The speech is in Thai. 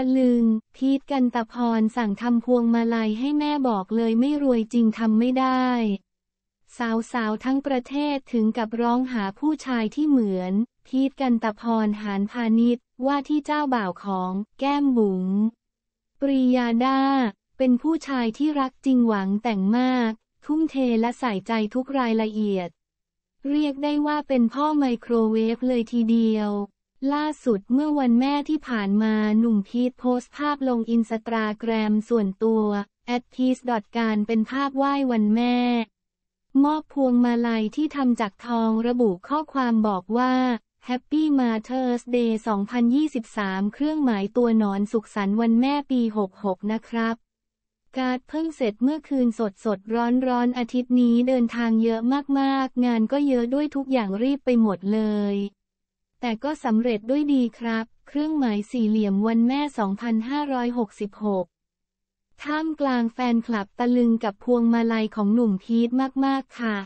ะลึงพีทกันตะพรสั่งทำพวงมาลัยให้แม่บอกเลยไม่รวยจริงทำไม่ได้ สาว ๆ ทั้งประเทศถึงกับร้องหาผู้ชายที่เหมือน พีทกันตะพรหานพาณิชว่าที่เจ้าบ่าวของ แก้มบุ๋งปริยาดาเป็นผู้ชายที่รักจริงหวังแต่งมาก ทุ่มเทและใส่ใจทุกรายละเอียด เรียกได้ว่าเป็นพ่อไมโครเวฟเลยทีเดียวล่าสุดเมื่อวันแม่ที่ผ่านมาหนุ่มพีทโพสต์ภาพลงอินสตาแกรมส่วนตัว at p e a c e การเป็นภาพไหว้วันแม่ มอบพวงมาลัยที่ทำจากทองระบุข้อความบอกว่า Happy Mother's Day 2023 เครื่องหมายตัวหนอนสุขสันต์วันแม่ปี 66 นะครับ การดเพิ่งเสร็จเมื่อคืนสดสดร้อนร้อนอาทิตย์นี้เดินทางเยอะมากๆงานก็เยอะด้วยทุกอย่างรีบไปหมดเลยแต่ก็สำเร็จด้วยดีครับ เครื่องหมายสี่เหลี่ยมวันแม่ 2566ท่ามกลางแฟนคลับตะลึงกับพวงมาลัยของหนุ่มพีทมาก ๆ ค่ะ